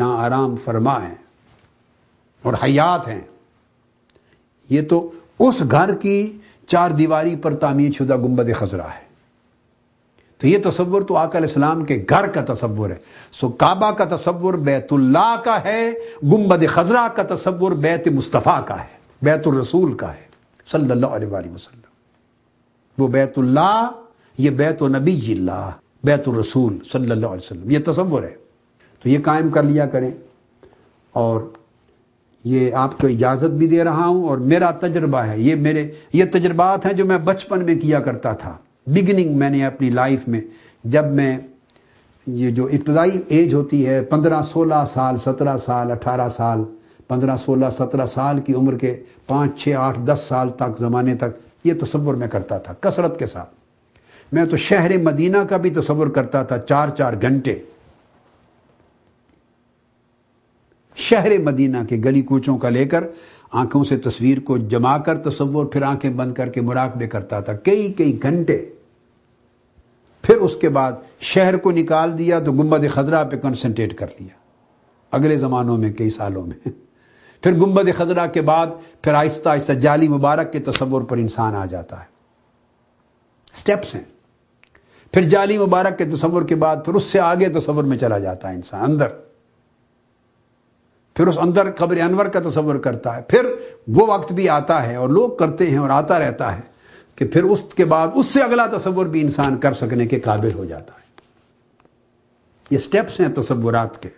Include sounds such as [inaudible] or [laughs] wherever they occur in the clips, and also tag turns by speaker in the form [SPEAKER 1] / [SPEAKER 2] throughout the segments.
[SPEAKER 1] यहां आराम फरमा और हयात हैं ये तो उस घर की चार दीवारी पर तामीर शुदा गुम्बद खजरा है तो ये तस्वुर तो आकल इस्लाम के घर का तस्वुर है सो काबा का तस्वुर बैतुल्ला का है गुम्बद खजरा का तस्वुर बैत मुस्तफ़ा का है बैतुल रसूल का है सल्ला वसलम वो बैतुल्ला ये बैत नबी बैतुल रसूल सल्ला वसलम ये तस्वुर है तो ये कायम कर लिया करें और ये आपको इजाज़त भी दे रहा हूँ और मेरा तजर्बा है ये मेरे ये तजर्बात हैं जो मैं बचपन में किया करता था बिगिनिंग मैंने अपनी लाइफ में जब मैं ये जो इब्तदाई एज होती है पंद्रह सोलह साल सत्रह साल अठारह साल पंद्रह सोलह सत्रह साल की उम्र के पाँच छः आठ दस साल तक ज़माने तक ये तस्वर मैं करता था कसरत के साथ मैं तो शहर मदीना का भी तस्वर करता था चार चार घंटे शहर मदीना के गली कूचों का लेकर आंखों से तस्वीर को जमा कर तस्वर फिर आंखें बंद करके मुराकबे करता था कई कई घंटे फिर उसके बाद शहर को निकाल दिया तो गुम्बद खजरा पे कंसंट्रेट कर लिया अगले ज़मानों में कई सालों में [laughs] फिर गुम्बद खजरा के बाद फिर आहिस्ता आहिस्ता जाली मुबारक के तस्वर पर इंसान आ जाता है स्टेप्स हैं फिर जाली मुबारक के तस्वर के बाद फिर उससे आगे तस्वुर में चला जाता है इंसान अंदर फिर उस अंदर कब्र अनवर का तस्वर करता है फिर वो वक्त भी आता है और लोग करते हैं और आता रहता है कि फिर उसके बाद उससे अगला तस्वर भी इंसान कर सकने के काबिल हो जाता है ये स्टेप्स हैं तस्वुरात के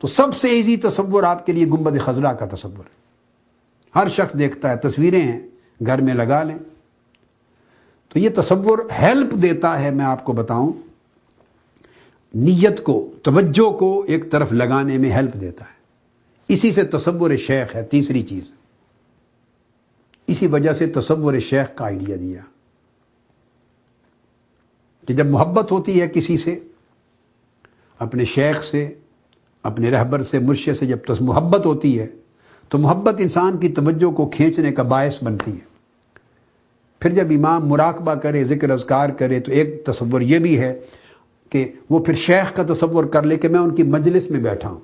[SPEAKER 1] तो सबसे ईजी तस्वर आपके लिए गुम्बद खजरा का है हर शख्स देखता है तस्वीरें हैं घर में लगा लें तो ये तस्वर हेल्प देता है मैं आपको बताऊं नीयत को तवज्जो को एक तरफ लगाने में हेल्प देता है इसी से तस्वुर शेख है तीसरी चीज़ इसी वजह से तस्वुर शेख का आइडिया दिया कि जब मोहब्बत होती है किसी से अपने शेख से अपने रहबर से मुर्शे से जब तस मोहब्बत होती है तो मोहब्बत इंसान की तवज्जो को खींचने का बायस बनती है फिर जब इमाम मुराकबा करे ज़िक्र अजगार करे तो एक तस्वुर यह भी है कि वो फिर शेख का तस्वर कर ले कि मैं उनकी मजलिस में बैठा हूँ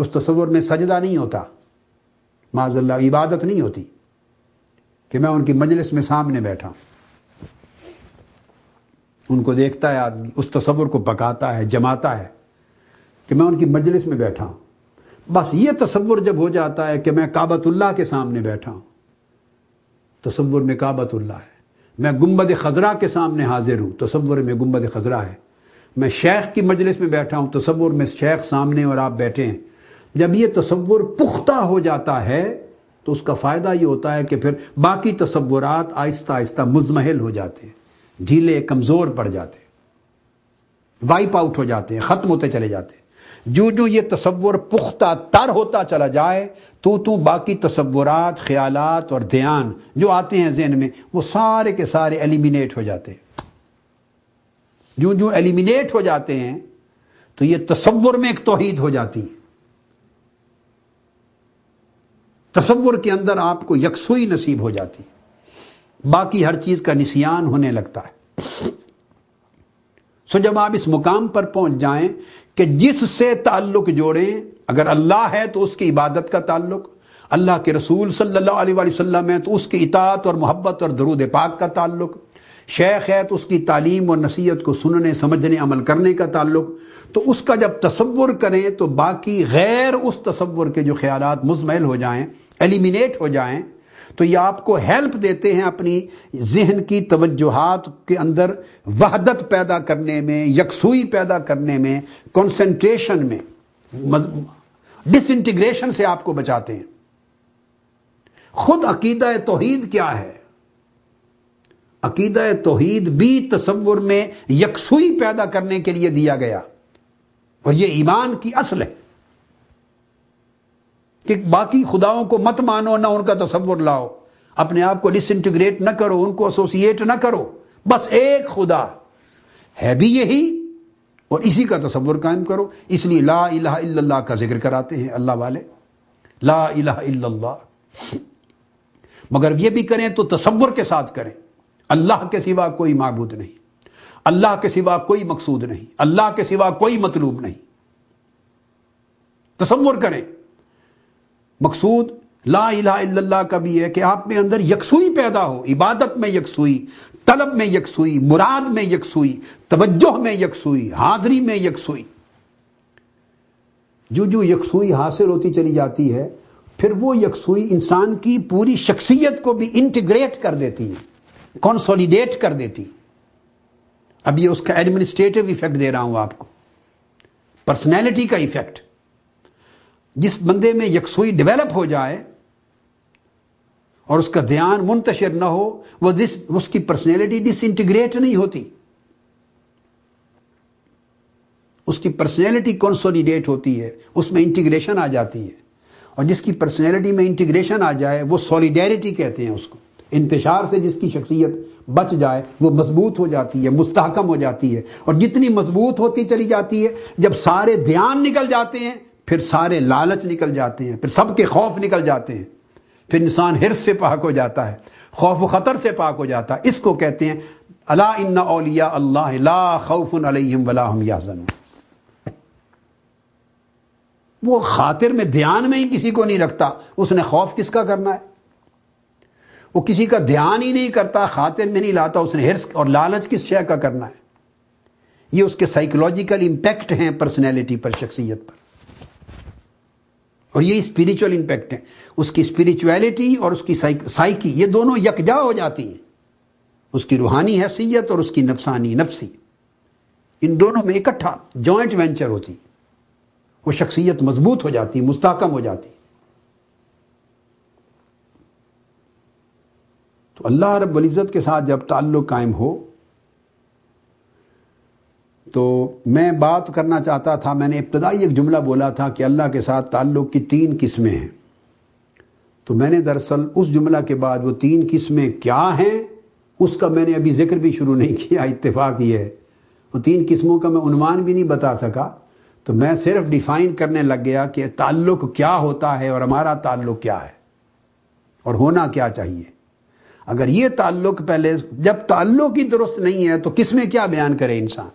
[SPEAKER 1] उस तस्वर में सजदा नहीं होता माजल्ला इबादत नहीं होती कि मैं उनकी मजलिस में सामने बैठा हूँ उनको देखता है आदमी उस तस्वुर को पकाता है जमाता है कि मैं उनकी मजलिस में बैठा हूँ बस ये तस्वुर जब हो जाता है कि मैं काबतुल्ला के सामने बैठा हूँ तस्वर में काबतुल्ला है मैं गुम्बद खजरा के सामने हाजिर हूँ तस्वुर में गुम्बद खजरा है मैं शेख की मजलिस में बैठा हूँ तस्वुर में शेख सामने और आप बैठे हैं जब ये तस्वुर पुख्ता हो जाता है तो उसका फ़ायदा ये होता है कि फिर बाकी तस्वुरात आहिस्ता आहिस्ता मुजमहल हो जाते हैं ढीले कमज़ोर पड़ जाते हैं वाइप आउट हो जाते हैं ख़त्म होते चले जाते हैं जो जो ये तस्वुर पुख्ता तर होता चला जाए तो तू तो बाकी तस्वुरात ख्याल और ध्यान जो आते हैं जहन में वो सारे के सारे एलिमिनेट हो जाते हैं जो जो एलिमिनेट हो जाते हैं तो ये तस्वुर में एक तोहीद हो जाती है तस्वुर के अंदर आपको यकसुई नसीब हो जाती है बाकी हर चीज़ का निशियान होने लगता है सो जब आप इस मुकाम पर पहुंच जाएं कि जिससे ताल्लुक जोड़ें अगर अल्लाह है तो उसकी इबादत का ताल्लुक अल्लाह के रसूल सल्लल्लाहु अलैहि वसल्लम है तो उसकी इतात और मोहब्बत और दरूद पाक का ताल्लुक शेख है तो उसकी तालीम और नसीहत को सुनने समझने अमल करने का ताल्लुक तो उसका जब तस्वुर करें तो बाकी गैर उस तस्वुर के जो ख्याल मुजमैल हो जाएं एलिमिनेट हो जाएं तो ये आपको हेल्प देते हैं अपनी जहन की तवज्जोहात के अंदर वहदत पैदा करने में यकसुई पैदा करने में कंसंट्रेशन में डिसइंटीग्रेशन से आपको बचाते हैं खुद अकीदा तोहीद क्या है अकीद तोहीद भी तस्वुर में यकसुई पैदा करने के लिए दिया गया और यह ईमान की असल है कि बाकी खुदाओं को मत मानो ना उनका तस्वुर लाओ अपने आप को डिसइंटीग्रेट ना करो उनको एसोसिएट ना करो बस एक खुदा है भी यही और इसी का तस्वुर कायम करो इसलिए ला इला इल्लल्लाह का जिक्र कराते हैं अल्लाह वाले ला इला इल्लल्लाह मगर ये भी करें तो तस्वुर के साथ करें अल्लाह के सिवा कोई मबूद नहीं अल्लाह के सिवा कोई मकसूद नहीं अल्लाह के सिवा कोई मतलूब नहीं तस्वुर करें मकसूद ला इला का भी है कि आप में अंदर यकसुई पैदा हो इबादत में यकसुई तलब में यकसुई मुराद में यकसुई तवज्जो में यकसुई हाजिरी में यकसुई जो जो यकसुई हासिल होती चली जाती है फिर वो यकसुई इंसान की पूरी शख्सियत को भी इंटीग्रेट कर देती है कॉन्सोलिडेट कर देती अब ये उसका एडमिनिस्ट्रेटिव इफेक्ट दे रहा हूं आपको पर्सनैलिटी का इफेक्ट जिस बंदे में यकसुई डेवलप हो जाए और उसका ध्यान मुंतशिर ना हो वह दिस उसकी पर्सनैलिटी डिसइंटीग्रेट नहीं होती उसकी पर्सनैलिटी कंसोलिडेट होती है उसमें इंटीग्रेशन आ जाती है और जिसकी पर्सनैलिटी में इंटीग्रेशन आ जाए वो सॉलिडेरिटी कहते हैं उसको इंतशार से जिसकी शख्सियत बच जाए वो मजबूत हो जाती है मुस्तकम हो जाती है और जितनी मजबूत होती चली जाती है जब सारे ध्यान निकल जाते हैं फिर सारे लालच निकल जाते हैं फिर सबके खौफ निकल जाते हैं फिर इंसान हिर से पाक हो जाता है खौफ ख़तर से पाक हो जाता है इसको कहते हैं अला इन्ना अलिया अल्लाह ला खौफ अलैहिम वला वो खातिर में ध्यान में ही किसी को नहीं रखता उसने खौफ किसका करना है वो किसी का ध्यान ही नहीं करता खातिर में नहीं लाता उसने हिरस और लालच किस शय का करना है ये उसके साइकोलॉजिकल इम्पैक्ट हैं पर्सनैलिटी पर शख्सियत पर और ये स्पिरिचुअल इम्पैक्ट है उसकी स्पिरिचुअलिटी और उसकी साइकी ये दोनों यकजा हो जाती हैं उसकी रूहानी हैसियत और उसकी नफसानी नफसी इन दोनों में इकट्ठा जॉइंट वेंचर होती वो शख्सियत मजबूत हो जाती मुस्तकम हो जाती अल्लाह अल्लाह इज़्ज़त के साथ जब ताल्लुक़ कायम हो तो मैं बात करना चाहता था मैंने इब्तदाई एक जुमला बोला था कि अल्लाह के साथ ताल्लुक़ की तीन किस्में हैं तो मैंने दरअसल उस जुमला के बाद वो तीन किस्में क्या हैं उसका मैंने अभी जिक्र भी शुरू नहीं किया इत्तेफाक ये है वो तीन किस्मों का मैं उनवान भी नहीं बता सका तो मैं सिर्फ डिफाइन करने लग गया कि ताल्लुक़ क्या होता है और हमारा ताल्लुक़ क्या है और होना क्या चाहिए अगर ये ताल्लुक पहले जब ताल्लुक ही दुरुस्त नहीं है तो किस में क्या बयान करे इंसान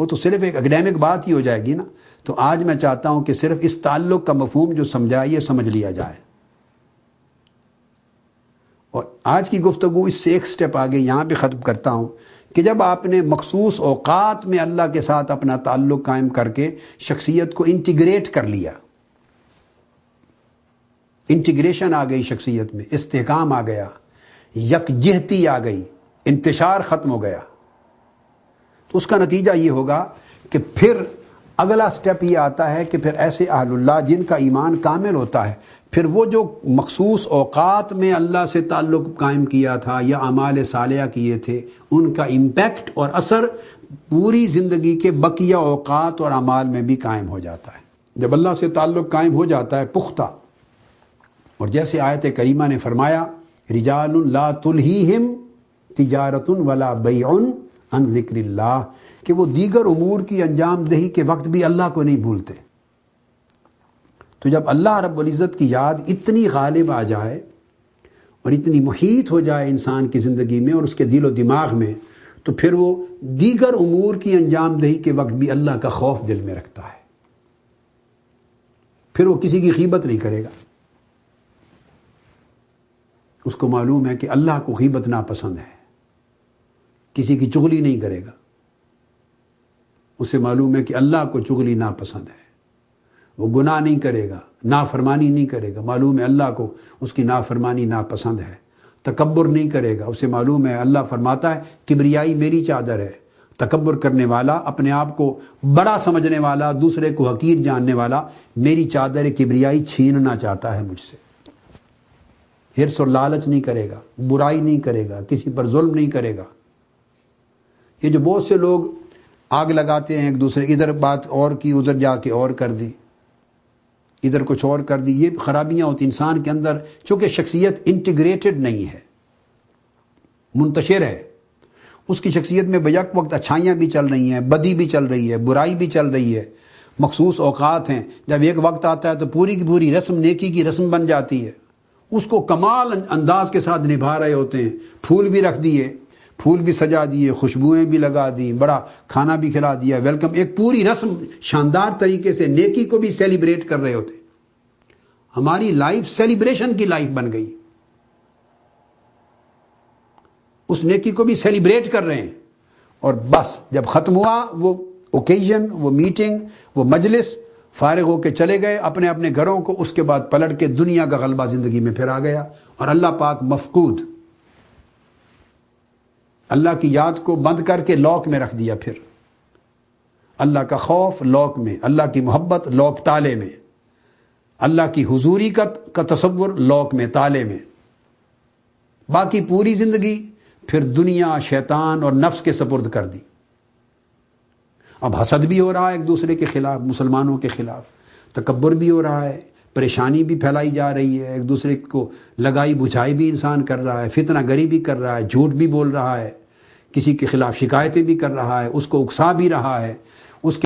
[SPEAKER 1] वो तो सिर्फ एक एकेडमिक बात ही हो जाएगी ना तो आज मैं चाहता हूं कि सिर्फ इस ताल्लुक का मफहम जो समझा ये समझ लिया जाए और आज की गुफ्तु इससे एक स्टेप आगे यहां पे ख़त्म करता हूँ कि जब आपने मखसूस अवकात में अल्लाह के साथ अपना ताल्लुक़ कायम करके शख्सियत को इंटीग्रेट कर लिया इंटीग्रेशन आ गई शख्सियत में इस्तेकाम आ गया यकजहती आ गई इंतशार ख़त्म हो गया तो उसका नतीजा ये होगा कि फिर अगला स्टेप ये आता है कि फिर ऐसे आहल्ला जिनका ईमान कामिल होता है फिर वो जो मखसूस अवकात में अल्लाह से ताल्लुक़ कायम किया था या अमाल सालिया किए थे उनका इम्पेक्ट और असर पूरी ज़िंदगी के बकिया अवकात और अमाल में भी कायम हो जाता है जब अल्लाह से ताल्लुक़ कायम हो जाता है पुख्ता और जैसे आयत करीमा ने फरमाया रिजाल ला हिम तिजारत वला बयन अन कि वो दीगर अमूर की अंजाम दही के वक्त भी अल्लाह को नहीं भूलते तो जब अल्लाह रबुल्ज़त की याद इतनी गालिब आ जाए और इतनी मुहित हो जाए इंसान की ज़िंदगी में और उसके दिलो दिमाग में तो फिर वो दीगर अमूर की अंजाम दही के वक्त भी अल्लाह का खौफ दिल में रखता है फिर वो किसी की कीमत नहीं करेगा उसको मालूम है कि अल्लाह को गीबत नापसंद है किसी की चुगली नहीं करेगा उसे मालूम है कि अल्लाह को चुगली नापसंद है वो गुनाह नहीं करेगा नाफरमानी नहीं करेगा मालूम है अल्लाह को उसकी नाफरमानी नापसंद है तकबर नहीं करेगा उसे मालूम है अल्लाह फरमाता है किबरियाई मेरी चादर है तकबर करने वाला अपने आप को बड़ा समझने वाला दूसरे को हकीर जानने वाला मेरी चादर किबरियाई छीनना चाहता है मुझसे हिरस और लालच नहीं करेगा बुराई नहीं करेगा किसी पर जुल्म नहीं करेगा ये जो बहुत से लोग आग लगाते हैं एक दूसरे इधर बात और की उधर जाके और कर दी इधर कुछ और कर दी ये खराबियां होती इंसान के अंदर चूंकि शख्सियत इंटीग्रेटेड नहीं है मुंतशिर है उसकी शख्सियत में बजक वक्त अच्छाइयाँ भी चल रही हैं बदी भी चल रही है बुराई भी चल रही है मखसूस औकात हैं जब एक वक्त आता है तो पूरी की पूरी रस्म नेकी की रस्म बन जाती है उसको कमाल अं- अंदाज के साथ निभा रहे होते हैं फूल भी रख दिए फूल भी सजा दिए खुशबुएं भी लगा दी बड़ा खाना भी खिला दिया वेलकम एक पूरी रस्म शानदार तरीके से नेकी को भी सेलिब्रेट कर रहे होते हमारी लाइफ सेलिब्रेशन की लाइफ बन गई उस नेकी को भी सेलिब्रेट कर रहे हैं और बस जब ख़त्म हुआ वो ओकेजन वो मीटिंग वो मजलिस फारग होकर चले गए अपने अपने घरों को उसके बाद पलट के दुनिया का गलबा ज़िंदगी में फिर आ गया और अल्लाह पाक मफकूद अल्लाह की याद को बंद करके लॉक में रख दिया फिर अल्लाह का खौफ लॉक में अल्लाह की मोहब्बत लॉक ताले में अल्लाह की हजूरी का का तस्वुर लॉक में ताले में बाकी पूरी ज़िंदगी फिर दुनिया शैतान और नफ्स के सपुर्द कर दी अब हसद भी हो रहा है एक दूसरे के ख़िलाफ़ मुसलमानों के ख़िलाफ़ तकबर भी हो रहा है परेशानी भी फैलाई जा रही है एक दूसरे को लगाई बुझाई भी इंसान कर रहा है फितना गरी भी कर रहा है झूठ भी बोल रहा है किसी के ख़िलाफ़ शिकायतें भी कर रहा है उसको उकसा भी रहा है उसके